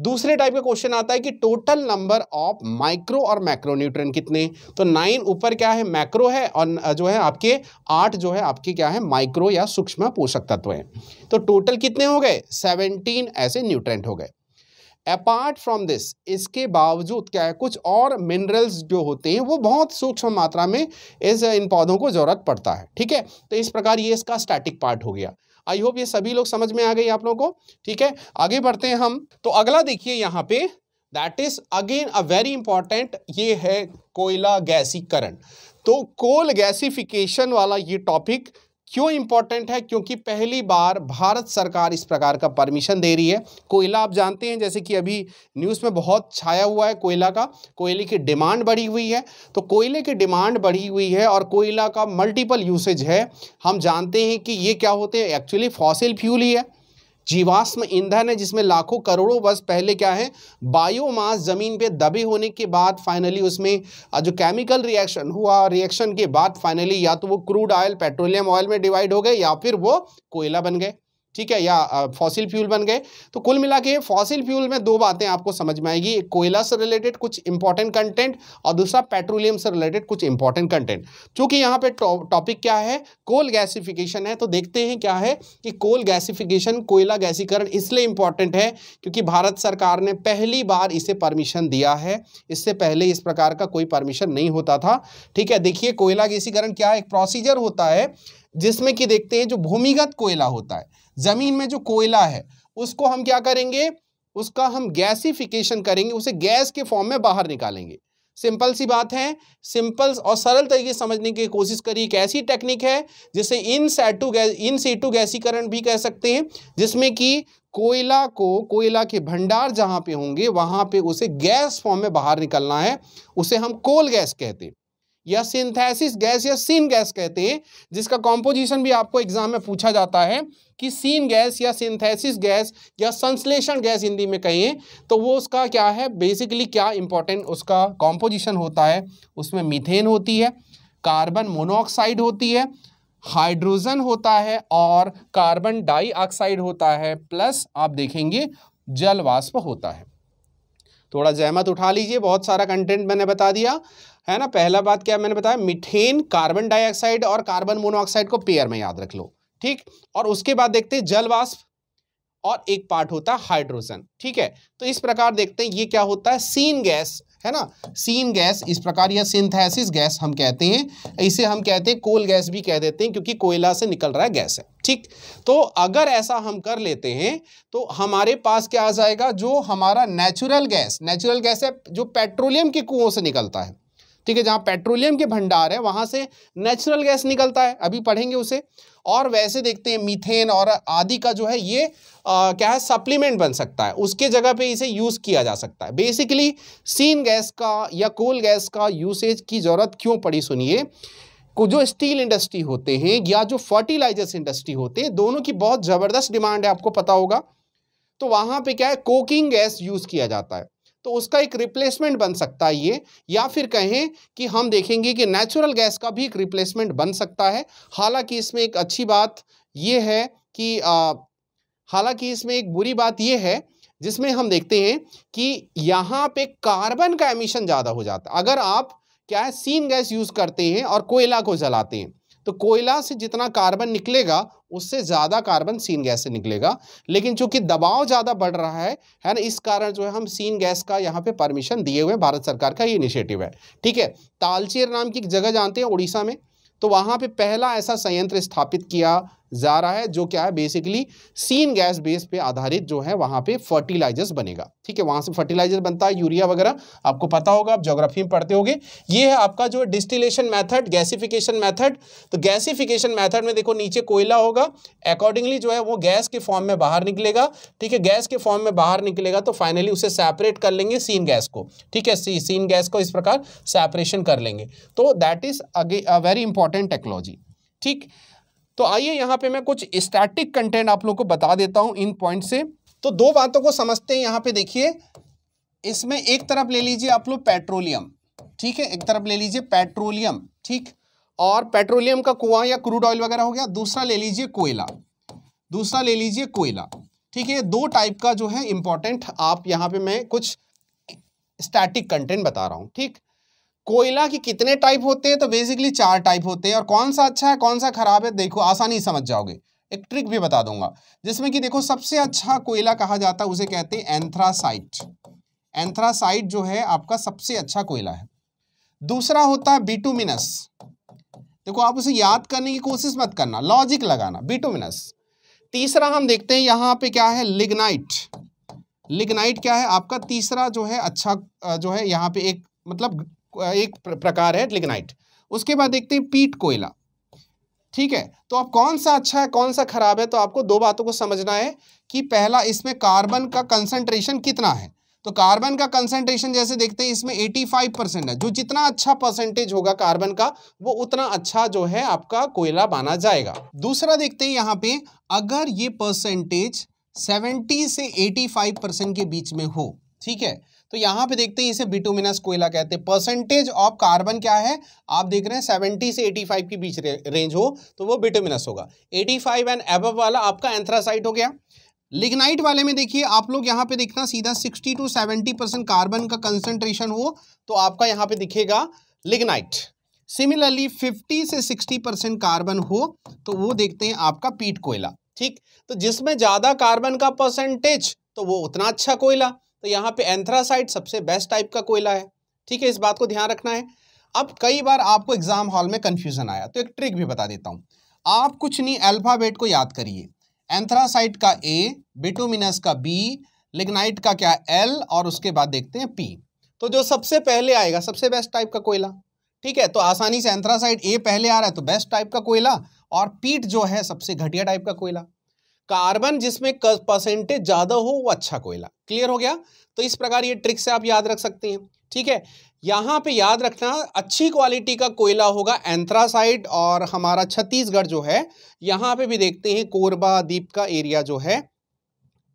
दूसरे टाइप का क्वेश्चन आता है कि टोटल नंबर ऑफ माइक्रो और मैक्रो न्यूट्रन कितने तो नाइन ऊपर क्या है मैक्रो है और जो है आपके आठ जो है आपके क्या है माइक्रो या सूक्ष्म पोषक तत्व हैं तो टोटल कितने हो गए सेवनटीन ऐसे न्यूट्रेंट हो गए अपार्ट फ्रॉम दिस इसके बावजूद क्या है कुछ और मिनरल्स जो होते हैं वो बहुत सूक्ष्म मात्रा में इस इन पौधों को ज़रूरत पड़ता है ठीक है तो इस प्रकार ये इसका स्टैटिक पार्ट हो गया आई होप ये सभी लोग समझ में आ गई आप लोगों को ठीक है आगे बढ़ते हैं हम तो अगला देखिए यहाँ पे that is again a very important ये है कोयला गैसीकरण तो कोल गैसिफिकेशन वाला ये टॉपिक क्यों इम्पोर्टेंट है क्योंकि पहली बार भारत सरकार इस प्रकार का परमिशन दे रही है कोयला आप जानते हैं जैसे कि अभी न्यूज़ में बहुत छाया हुआ है कोयला का कोयले की डिमांड बढ़ी हुई है तो कोयले की डिमांड बढ़ी हुई है और कोयला का मल्टीपल यूसेज है हम जानते हैं कि ये क्या होते हैं एक्चुअली फॉसिल फ्यूल ही है जीवाश्म ईंधन है जिसमें लाखों करोड़ों वर्ष पहले क्या है बायोमास जमीन पे दबे होने के बाद फाइनली उसमें जो केमिकल रिएक्शन हुआ रिएक्शन के बाद फाइनली या तो वो क्रूड ऑयल पेट्रोलियम ऑयल में डिवाइड हो गए या फिर वो कोयला बन गए ठीक है या फॉसिल फ्यूल बन गए तो कुल मिला के फॉसिल फ्यूल में दो बातें आपको समझ में आएगी एक कोयला से रिलेटेड कुछ इंपॉर्टेंट कंटेंट और दूसरा पेट्रोलियम से रिलेटेड कुछ इंपॉर्टेंट कंटेंट चूंकि यहाँ पे टॉपिक क्या है कोल गैसिफिकेशन है तो देखते हैं क्या है कि कोल गैसिफिकेशन कोयला गैसीकरण इसलिए इंपॉर्टेंट है क्योंकि भारत सरकार ने पहली बार इसे परमिशन दिया है इससे पहले इस प्रकार का कोई परमिशन नहीं होता था ठीक है देखिए कोयला गैसीकरण क्या एक प्रोसीजर होता है जिसमें कि देखते हैं जो भूमिगत कोयला होता है ज़मीन में जो कोयला है उसको हम क्या करेंगे उसका हम गैसिफिकेशन करेंगे उसे गैस के फॉर्म में बाहर निकालेंगे सिंपल सी बात है सिंपल और सरल तरीके समझने की कोशिश करिए एक ऐसी टेक्निक है जिसे इन सैटू गैस इन सीटू गैसीकरण भी कह सकते हैं जिसमें कि कोयला को कोयला के भंडार जहाँ पे होंगे वहाँ पे उसे गैस फॉर्म में बाहर निकलना है उसे हम कोल गैस कहते हैं या सिंथेसिस गैस या सीन गैस कहते हैं जिसका कॉम्पोजिशन भी आपको एग्जाम में पूछा जाता है कि सीन गैस या सिंथेसिस गैस या संश्लेषण गैस हिंदी में कहें तो वो उसका क्या है बेसिकली क्या इंपॉर्टेंट उसका कॉम्पोजिशन होता है उसमें मिथेन होती है कार्बन मोनोऑक्साइड होती है हाइड्रोजन होता है और कार्बन डाइऑक्साइड होता है प्लस आप देखेंगे जलवाष्प होता है थोड़ा जहमत उठा लीजिए बहुत सारा कंटेंट मैंने बता दिया है ना पहला बात क्या मैंने बताया मिथेन कार्बन डाइऑक्साइड और कार्बन मोनोऑक्साइड को पेयर में याद रख लो ठीक और उसके बाद देखते हैं जल वाष्प और एक पार्ट होता है हाइड्रोजन ठीक है तो इस प्रकार देखते हैं ये क्या होता है सीन गैस है ना सीन गैस इस प्रकार यह सिंथेसिस गैस हम कहते हैं इसे हम कहते हैं कोल गैस भी कह देते हैं क्योंकि कोयला से निकल रहा है गैस है ठीक तो अगर ऐसा हम कर लेते हैं तो हमारे पास क्या आ जाएगा जो हमारा नेचुरल गैस नेचुरल गैस है जो पेट्रोलियम के कुओं से निकलता है ठीक है जहाँ पेट्रोलियम के भंडार है वहाँ से नेचुरल गैस निकलता है अभी पढ़ेंगे उसे और वैसे देखते हैं मीथेन और आदि का जो है ये आ, क्या है सप्लीमेंट बन सकता है उसके जगह पे इसे यूज़ किया जा सकता है बेसिकली सीन गैस का या कोल गैस का यूसेज की ज़रूरत क्यों पड़ी सुनिए को जो स्टील इंडस्ट्री होते हैं या जो फर्टिलाइजर्स इंडस्ट्री होते हैं दोनों की बहुत ज़बरदस्त डिमांड है आपको पता होगा तो वहाँ पे क्या है कोकिंग गैस यूज़ किया जाता है तो उसका एक रिप्लेसमेंट बन सकता है ये या फिर कहें कि हम देखेंगे कि नेचुरल गैस का भी एक रिप्लेसमेंट बन सकता है हालांकि इसमें एक अच्छी बात ये है कि हालांकि इसमें एक बुरी बात ये है जिसमें हम देखते हैं कि यहाँ पे कार्बन का एमिशन ज़्यादा हो जाता है अगर आप क्या है सीन गैस यूज़ करते हैं और कोयला को जलाते हैं तो कोयला से जितना कार्बन निकलेगा उससे ज़्यादा कार्बन सीन गैस से निकलेगा लेकिन चूंकि दबाव ज़्यादा बढ़ रहा है है ना इस कारण जो है हम सीन गैस का यहाँ पे परमिशन दिए हुए भारत सरकार का ये इनिशिएटिव है ठीक है तालचेर नाम की एक जगह जानते हैं उड़ीसा में तो वहाँ पर पहला ऐसा संयंत्र स्थापित किया जा रहा है जो क्या है बेसिकली सीन गैस बेस पे आधारित जो है वहां पे फर्टिलाइजर्स बनेगा ठीक है वहां से फर्टिलाइजर बनता है यूरिया वगैरह आपको पता होगा आप ज्योग्राफी में पढ़ते होंगे ये है आपका जो डिस्टिलेशन मेथड गैसिफिकेशन मेथड तो गैसिफिकेशन मेथड में देखो नीचे कोयला होगा अकॉर्डिंगली जो है वो गैस के फॉर्म में बाहर निकलेगा ठीक है गैस के फॉर्म में बाहर निकलेगा तो फाइनली उसे सेपरेट कर लेंगे सीन गैस को ठीक है सीन गैस को इस प्रकार सेपरेशन कर लेंगे तो that is a very important technology ठीक तो आइए यहाँ पे मैं कुछ स्टैटिक कंटेंट आप लोग को बता देता हूँ इन पॉइंट से तो दो बातों को समझते हैं यहाँ पे देखिए इसमें एक तरफ ले लीजिए आप लोग पेट्रोलियम ठीक है एक तरफ ले लीजिए पेट्रोलियम ठीक और पेट्रोलियम का कुआं या क्रूड ऑयल वगैरह हो गया दूसरा ले लीजिए कोयला दूसरा ले लीजिए कोयला ठीक है दो टाइप का जो है इंपॉर्टेंट आप यहाँ पे मैं कुछ स्टैटिक कंटेंट बता रहा हूँ ठीक कोयला के कितने टाइप होते हैं तो बेसिकली चार टाइप होते हैं और कौन सा अच्छा है कौन सा खराब है देखो आसानी समझ जाओगे एक ट्रिक भी बता दूंगा जिसमें कि देखो सबसे अच्छा कोयला कहा जाता है उसे कहते हैं एंथ्रासाइट एंथ्रासाइट जो है आपका सबसे अच्छा कोयला है दूसरा होता है बीटूमिनस देखो आप उसे याद करने की कोशिश मत करना लॉजिक लगाना बीटूमिनस तीसरा हम देखते हैं यहां पे क्या है लिग्नाइट लिग्नाइट क्या है आपका तीसरा जो है अच्छा जो है यहाँ पे एक मतलब एक प्रकार है लिग्नाइट उसके बाद देखते हैं पीट कोयला ठीक है तो आप कौन सा अच्छा है कौन सा खराब है तो आपको दो बातों को समझना है कि पहला इसमें कार्बन का कंसंट्रेशन कितना है तो कार्बन का कंसंट्रेशन जैसे देखते हैं इसमें 85 परसेंट है जो जितना अच्छा परसेंटेज होगा कार्बन का वो उतना अच्छा जो है आपका कोयला बना जाएगा दूसरा देखते हैं यहाँ पे अगर ये परसेंटेज 70 से 85 परसेंट के बीच में हो ठीक है तो यहां पे देखते हैं इसे बिटुमिनस कोयला कहते हैं परसेंटेज ऑफ कार्बन क्या है आप देख रहे हैं 70 से 85 के बीच रे, रेंज हो तो वो बिटुमिनस होगा 85 फाइव एंड एब वाला आपका एंथ्रासाइट हो गया लिग्नाइट वाले में देखिए आप लोग यहाँ पे देखना सीधा sixty to seventy percent carbon का कंसेंट्रेशन हो तो आपका यहाँ पे दिखेगा लिग्नाइट सिमिलरली 50 से 60 परसेंट कार्बन हो तो वो देखते हैं आपका पीट कोयला ठीक तो जिसमें ज़्यादा कार्बन का परसेंटेज तो वो उतना अच्छा कोयला तो यहाँ पे एंथ्रासाइट सबसे बेस्ट टाइप का कोयला है ठीक है इस बात को ध्यान रखना है अब कई बार आपको एग्ज़ाम हॉल में कन्फ्यूज़न आया तो एक ट्रिक भी बता देता हूँ आप कुछ नहीं अल्फ़ाबेट को याद करिए एंथ्रासाइट का ए बिटोमिनस का बी लिग्नाइट का क्या एल और उसके बाद देखते हैं पी तो जो सबसे पहले आएगा सबसे बेस्ट टाइप का कोयला ठीक है तो आसानी से एंथ्रासाइट ए पहले आ रहा है तो बेस्ट टाइप का कोयला और पीट जो है सबसे घटिया टाइप का कोयला कार्बन जिसमें परसेंटेज ज़्यादा हो वो अच्छा कोयला क्लियर हो गया तो इस प्रकार ये ट्रिक से आप याद रख सकते हैं ठीक है यहाँ पे याद रखना अच्छी क्वालिटी का कोयला होगा एंथ्रासाइड और हमारा छत्तीसगढ़ जो है यहाँ पे भी देखते हैं कोरबा द्वीप का एरिया जो है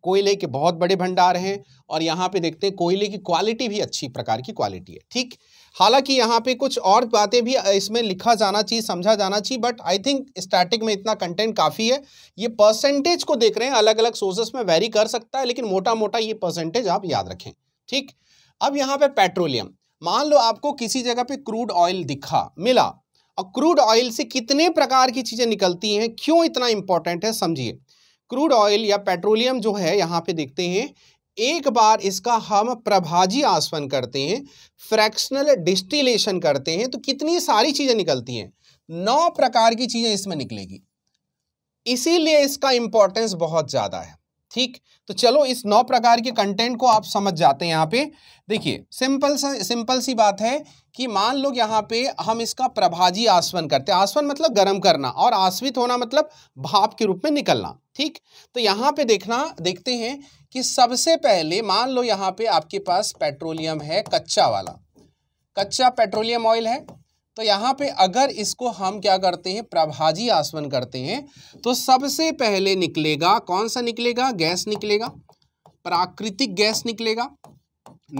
कोयले के बहुत बड़े भंडार हैं और यहाँ पे देखते हैं कोयले की क्वालिटी भी अच्छी प्रकार की क्वालिटी है ठीक हालांकि यहाँ पे कुछ और बातें भी इसमें लिखा जाना चाहिए समझा जाना चाहिए बट आई थिंक स्टैटिक में इतना कंटेंट काफ़ी है ये परसेंटेज को देख रहे हैं अलग अलग सोर्सेस में वेरी कर सकता है लेकिन मोटा मोटा ये परसेंटेज आप याद रखें ठीक अब यहाँ पे पेट्रोलियम मान लो आपको किसी जगह पे क्रूड ऑयल दिखा मिला और क्रूड ऑयल से कितने प्रकार की चीज़ें निकलती हैं क्यों इतना इंपॉर्टेंट है समझिए क्रूड ऑयल या पेट्रोलियम जो है यहाँ पे देखते हैं एक बार इसका हम प्रभाजी आसवन करते हैं फ्रैक्शनल डिस्टिलेशन करते हैं तो कितनी सारी चीज़ें निकलती हैं नौ प्रकार की चीज़ें इसमें निकलेगी इसीलिए इसका इंपॉर्टेंस बहुत ज़्यादा है ठीक तो चलो इस नौ प्रकार के कंटेंट को आप समझ जाते हैं यहां पे देखिए सिंपल सा सिंपल सी बात है कि मान लो यहां पे हम इसका प्रभाजी आसवन करते हैं आसवन मतलब गर्म करना और आसवित होना मतलब भाप के रूप में निकलना ठीक तो यहां पे देखना देखते हैं कि सबसे पहले मान लो यहाँ पे आपके पास पेट्रोलियम है कच्चा वाला कच्चा पेट्रोलियम ऑयल है तो यहाँ पे अगर इसको हम क्या करते हैं प्रभाजी आसवन करते हैं तो सबसे पहले निकलेगा कौन सा निकलेगा गैस निकलेगा प्राकृतिक गैस निकलेगा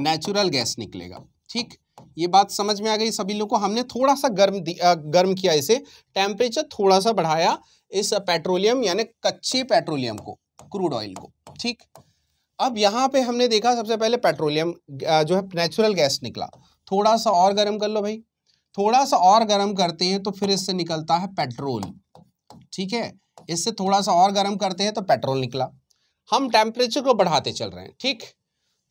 नेचुरल गैस निकलेगा ठीक ये बात समझ में आ गई सभी लोग को हमने थोड़ा सा गर्म गर्म किया इसे टेम्परेचर थोड़ा सा बढ़ाया इस पेट्रोलियम यानी कच्चे पेट्रोलियम को क्रूड ऑयल को ठीक अब यहाँ पे हमने देखा सबसे पहले पेट्रोलियम जो है नेचुरल गैस निकला थोड़ा सा और गर्म कर लो भाई थोड़ा सा और गर्म करते हैं तो फिर इससे निकलता है पेट्रोल ठीक है इससे थोड़ा सा और गर्म करते हैं तो पेट्रोल निकला हम टेम्परेचर को बढ़ाते चल रहे हैं ठीक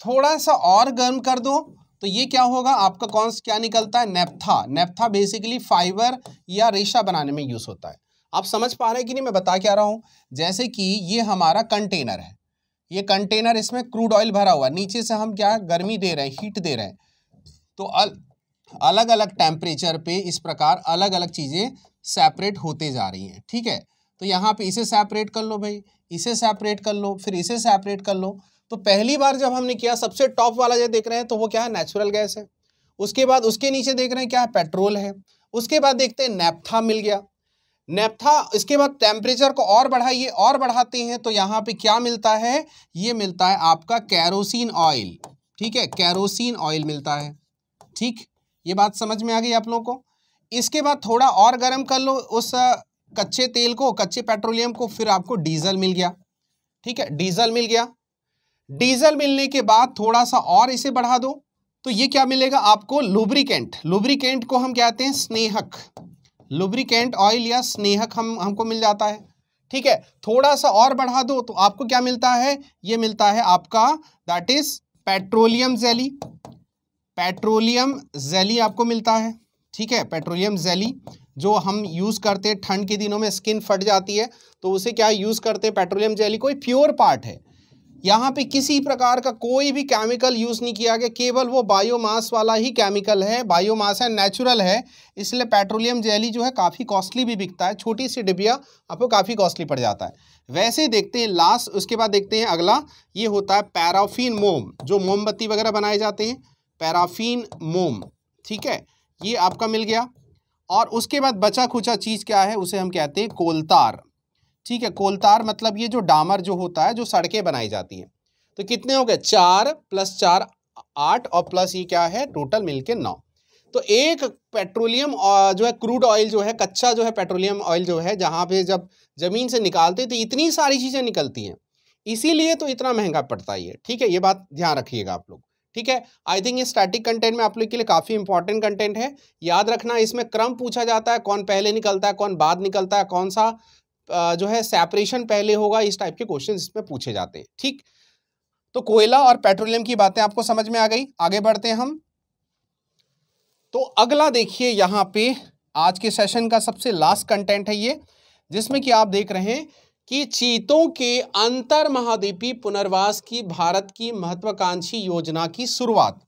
थोड़ा सा और गर्म कर दो तो ये क्या होगा आपका कौन सा क्या निकलता है नेपथा नेपथा बेसिकली फाइबर या रेशा बनाने में यूज़ होता है आप समझ पा रहे हैं कि नहीं मैं बता क्या रहा हूँ जैसे कि ये हमारा कंटेनर है ये कंटेनर इसमें क्रूड ऑयल भरा हुआ नीचे से हम क्या गर्मी दे रहे हैं हीट दे रहे हैं तो अल, अलग अलग टेम्परेचर पे इस प्रकार अलग अलग चीज़ें सेपरेट होते जा रही हैं ठीक है तो यहाँ पे इसे सेपरेट कर लो भाई इसे सेपरेट कर लो फिर इसे सेपरेट कर लो तो पहली बार जब हमने किया सबसे टॉप वाला जो देख रहे हैं तो वो क्या है नेचुरल गैस है उसके बाद उसके नीचे देख रहे हैं क्या है पेट्रोल है उसके बाद देखते हैं नेपथा मिल गया नेप्था इसके बाद टेम्परेचर को और बढ़ाइए और बढ़ाते हैं तो यहाँ पे क्या मिलता है ये मिलता है आपका कैरोसिन ऑयल ठीक है कैरोसिन ऑयल मिलता है ठीक ये बात समझ में आ गई आप लोगों को इसके बाद थोड़ा और गर्म कर लो उस कच्चे तेल को कच्चे पेट्रोलियम को फिर आपको डीजल मिल गया ठीक है डीजल मिल गया डीजल मिलने के बाद थोड़ा सा और इसे बढ़ा दो तो ये क्या मिलेगा आपको लुब्रिकेंट लुब्रिकेंट को हम कहते हैं स्नेहक लुब्रिकेंट ऑयल या स्नेहक हम हमको मिल जाता है ठीक है थोड़ा सा और बढ़ा दो तो आपको क्या मिलता है ये मिलता है आपका that is petroleum jelly petroleum jelly आपको मिलता है ठीक है पेट्रोलियम जैली जो हम यूज़ करते हैं ठंड के दिनों में स्किन फट जाती है तो उसे क्या यूज़ करते हैं पेट्रोलियम जेली कोई प्योर पार्ट है यहाँ पे किसी प्रकार का कोई भी केमिकल यूज़ नहीं किया गया केवल वो बायोमास वाला ही केमिकल है बायोमास है नेचुरल है इसलिए पेट्रोलियम जेली जो है काफ़ी कॉस्टली भी बिकता है छोटी सी डिबिया आपको काफ़ी कॉस्टली पड़ जाता है वैसे देखते हैं लास्ट उसके बाद देखते हैं अगला ये होता है पैराफिन मोम जो मोमबत्ती वगैरह बनाए जाते हैं पैराफिन मोम ठीक है ये आपका मिल गया और उसके बाद बचा खुचा चीज़ क्या है उसे हम कहते हैं कोलतार ठीक है कोलतार मतलब ये जो डामर जो होता है जो सड़कें बनाई जाती हैं तो कितने हो गए चार प्लस चार आठ और प्लस ये क्या है टोटल मिलके नौ तो एक पेट्रोलियम जो है क्रूड ऑयल जो है कच्चा जो है पेट्रोलियम ऑयल जो है जहाँ पे जब ज़मीन से निकालते तो इतनी सारी चीज़ें निकलती हैं इसीलिए तो इतना महंगा पड़ता है ठीक है ये बात ध्यान रखिएगा आप लोग ठीक है आई थिंक ये स्टैटिक कंटेंट में आप लोग के लिए काफ़ी इंपॉर्टेंट कंटेंट है याद रखना इसमें क्रम पूछा जाता है कौन पहले निकलता है कौन बाद निकलता है कौन सा जो है सेपरेशन पहले होगा इस टाइप के क्वेश्चन इसमें पूछे जाते हैं ठीक तो कोयला और पेट्रोलियम की बातें आपको समझ में आ गई आगे बढ़ते हैं हम तो अगला देखिए यहां पे आज के सेशन का सबसे लास्ट कंटेंट है ये जिसमें कि आप देख रहे हैं कि चीतों के अंतर महाद्वीपी पुनर्वास की भारत की महत्वाकांक्षी योजना की शुरुआत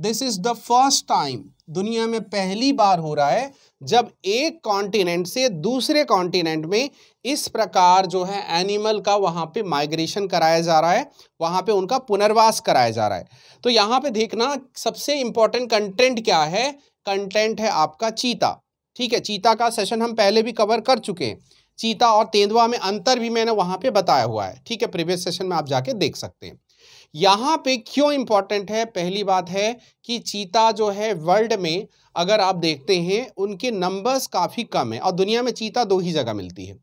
this is the first time दुनिया में पहली बार हो रहा है जब एक कॉन्टिनेंट से दूसरे कॉन्टिनेंट में इस प्रकार जो है एनिमल का वहाँ पे माइग्रेशन कराया जा रहा है वहाँ पे उनका पुनर्वास कराया जा रहा है तो यहाँ पे देखना सबसे इम्पोर्टेंट कंटेंट क्या है कंटेंट है आपका चीता ठीक है चीता का सेशन हम पहले भी कवर कर चुके हैं चीता और तेंदुआ में अंतर भी मैंने वहाँ पर बताया हुआ है ठीक है प्रीवियस सेशन में आप जाके देख सकते हैं यहाँ पे क्यों इम्पोर्टेंट है पहली बात है कि चीता जो है वर्ल्ड में अगर आप देखते हैं उनके नंबर्स काफ़ी कम है और दुनिया में चीता दो ही जगह मिलती है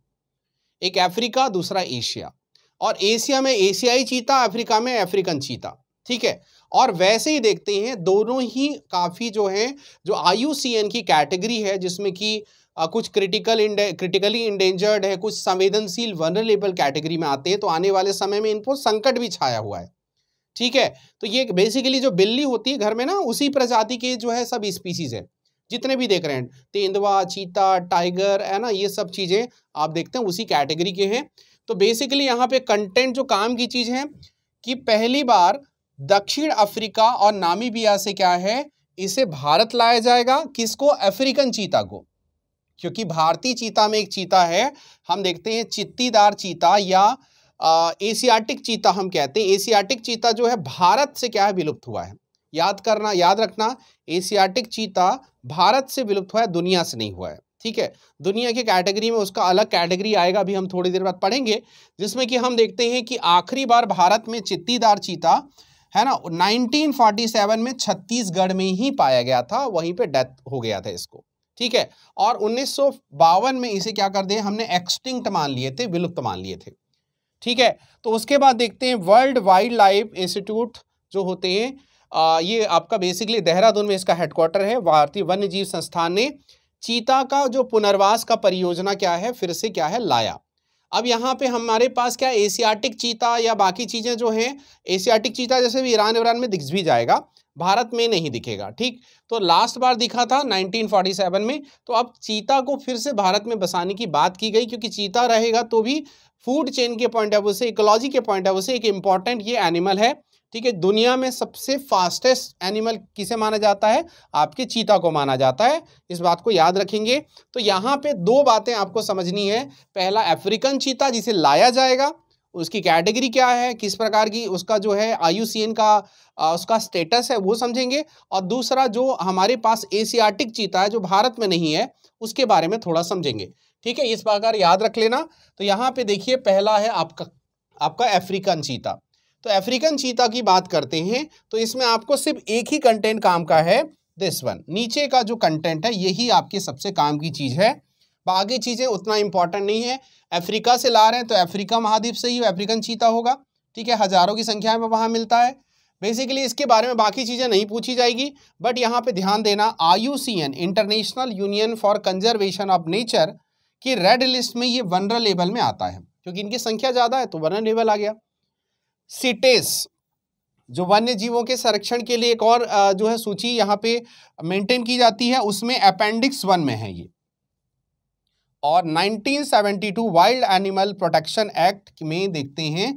एक अफ्रीका दूसरा एशिया और एशिया में एशियाई चीता अफ्रीका में अफ्रीकन चीता ठीक है और वैसे ही देखते हैं दोनों ही काफ़ी जो हैं जो आई की कैटेगरी है जिसमें कि कुछ क्रिटिकल इंडे क्रिटिकली इंडेंजर्ड है कुछ संवेदनशील वनरेबल कैटेगरी में आते हैं तो आने वाले समय में इनको संकट भी छाया हुआ है ठीक है तो ये बेसिकली जो बिल्ली होती है घर में ना उसी प्रजाति के जो है सब स्पीसीज है जितने भी देख रहे हैं तेंदवा चीता टाइगर है ना ये सब चीज़ें आप देखते हैं उसी कैटेगरी के हैं तो बेसिकली यहाँ पे कंटेंट जो काम की चीज़ है कि पहली बार दक्षिण अफ्रीका और नामीबिया से क्या है इसे भारत लाया जाएगा किसको अफ्रीकन चीता को क्योंकि भारतीय चीता में एक चीता है हम देखते हैं चित्तीदार चीता या एशियाटिक चीता हम कहते हैं एशियाटिक चीता जो है भारत से क्या है विलुप्त हुआ है याद करना याद रखना एशियाटिक चीता भारत से विलुप्त हुआ है दुनिया से नहीं हुआ है ठीक है दुनिया के कैटेगरी में उसका अलग कैटेगरी आएगा अभी हम थोड़ी देर बाद पढ़ेंगे जिसमें कि हम देखते हैं कि आखिरी बार भारत में चित्तीदार चीता है ना 1947 में छत्तीसगढ़ में ही पाया गया था वहीं पे डेथ हो गया था इसको ठीक है और उन्नीस में इसे क्या कर दिया हमने एक्सटिंक्ट मान लिए थे विलुप्त मान लिए थे ठीक है तो उसके बाद देखते हैं वर्ल्ड वाइल्ड लाइफ इंस्टीट्यूट जो होते हैं आ, ये आपका बेसिकली देहरादून में इसका हेडक्वार्टर है भारतीय वन्य जीव संस्थान ने चीता का जो पुनर्वास का परियोजना क्या है फिर से क्या है लाया अब यहाँ पे हमारे पास क्या एशियाटिक चीता या बाकी चीज़ें जो हैं एशियाटिक चीता जैसे भी ईरान ईरान में दिख भी जाएगा भारत में नहीं दिखेगा ठीक तो लास्ट बार दिखा था 1947 में तो अब चीता को फिर से भारत में बसाने की बात की गई क्योंकि चीता रहेगा तो भी फूड चेन के पॉइंट ऑफ व्यू से इकोलॉजी के पॉइंट ऑफ व्यू से एक इम्पॉर्टेंट ये एनिमल है ठीक है दुनिया में सबसे फास्टेस्ट एनिमल किसे माना जाता है आपके चीता को माना जाता है इस बात को याद रखेंगे तो यहाँ पे दो बातें आपको समझनी है पहला अफ्रीकन चीता जिसे लाया जाएगा उसकी कैटेगरी क्या है किस प्रकार की उसका जो है आयु का आ, उसका स्टेटस है वो समझेंगे और दूसरा जो हमारे पास एशियाटिक चीता है जो भारत में नहीं है उसके बारे में थोड़ा समझेंगे ठीक है इस प्रकार याद रख लेना तो यहाँ पे देखिए पहला है आपका आपका अफ्रीकन चीता तो अफ्रीकन चीता की बात करते हैं तो इसमें आपको सिर्फ एक ही कंटेंट काम का है दिस वन नीचे का जो कंटेंट है यही आपकी सबसे काम की चीज़ है बाकी चीज़ें उतना इंपॉर्टेंट नहीं है अफ्रीका से ला रहे हैं तो अफ्रीका महाद्वीप से ही अफ्रीकन चीता होगा ठीक है हज़ारों की संख्या में वहाँ मिलता है बेसिकली इसके बारे में बाकी चीज़ें नहीं पूछी जाएगी बट यहाँ पे ध्यान देना I International Union for Conservation of Nature कि रेड लिस्ट में ये वनर लेवल में आता है क्योंकि इनकी संख्या ज़्यादा है तो वनरा लेवल आ गया सिटेस जो वन्य जीवों के संरक्षण के लिए एक और जो है सूची यहां पे मेंटेन की जाती है उसमें अपेंडिक्स वन में है ये और 1972 वाइल्ड एनिमल प्रोटेक्शन एक्ट में देखते हैं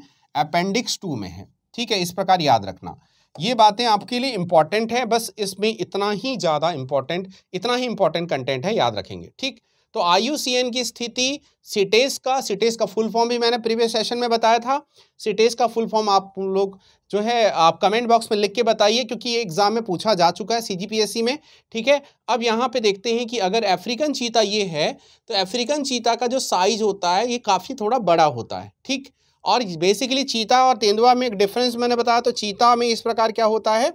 अपेंडिक्स टू में है ठीक है इस प्रकार याद रखना ये बातें आपके लिए इंपॉर्टेंट है बस इसमें इतना ही ज़्यादा इंपॉर्टेंट इतना ही इंपॉर्टेंट कंटेंट है याद रखेंगे ठीक तो आईयूसीएन की स्थिति सिटेस का सिटेस का फुल फॉर्म भी मैंने प्रीवियस सेशन में बताया था सिटेस का फुल फॉर्म आप लोग जो है आप कमेंट बॉक्स में लिख के बताइए क्योंकि ये एग्ज़ाम में पूछा जा चुका है सीजीपीएससी में ठीक है अब यहाँ पे देखते हैं कि अगर अफ्रीकन चीता ये है तो अफ्रीकन चीता का जो साइज होता है ये काफ़ी थोड़ा बड़ा होता है ठीक और बेसिकली चीता और तेंदुआ में एक डिफरेंस मैंने बताया तो चीता में इस प्रकार क्या होता है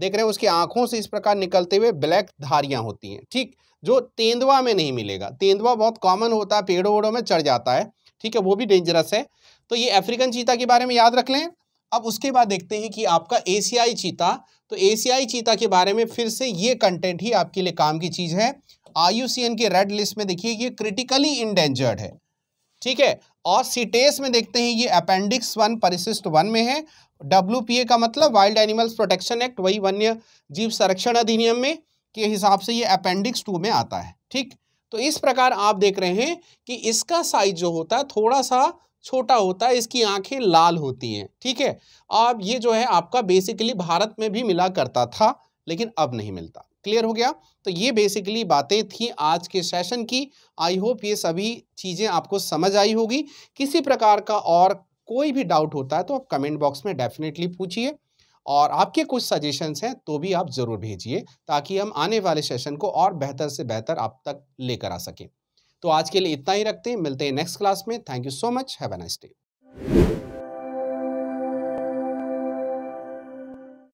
देख रहे हैं उसकी आंखों से इस प्रकार निकलते हुए ब्लैक धारियां होती हैं ठीक जो तेंदुआ में नहीं मिलेगा तेंदुआ बहुत कॉमन होता है पेड़ों वेड़ों में चढ़ जाता है ठीक है वो भी डेंजरस है तो ये अफ्रीकन चीता के बारे में याद रख लें अब उसके बाद देखते हैं कि आपका एशियाई चीता तो एशियाई चीता के बारे में फिर से ये कंटेंट ही आपके लिए काम की चीज़ है आई के रेड लिस्ट में देखिए ये क्रिटिकली इंडेंजर्ड है ठीक है और सीटेस में देखते हैं ये अपेंडिक्स वन परिशिष्ट वन में है डब्ल्यू का मतलब वाइल्ड एनिमल्स प्रोटेक्शन एक्ट वही वन्य जीव संरक्षण अधिनियम में के हिसाब से ये अपेंडिक्स टू में आता है ठीक तो इस प्रकार आप देख रहे हैं कि इसका साइज जो होता है थोड़ा सा छोटा होता है इसकी आंखें लाल होती हैं ठीक है अब ये जो है आपका बेसिकली भारत में भी मिला करता था लेकिन अब नहीं मिलता क्लियर हो गया तो ये बेसिकली बातें थी आज के सेशन की आई होप ये सभी चीज़ें आपको समझ आई होगी किसी प्रकार का और कोई भी डाउट होता है तो आप कमेंट बॉक्स में डेफिनेटली पूछिए और आपके कुछ सजेशंस हैं तो भी आप ज़रूर भेजिए ताकि हम आने वाले सेशन को और बेहतर से बेहतर आप तक लेकर आ सकें तो आज के लिए इतना ही रखते हैं मिलते हैं नेक्स्ट क्लास में thank you so much have a nice day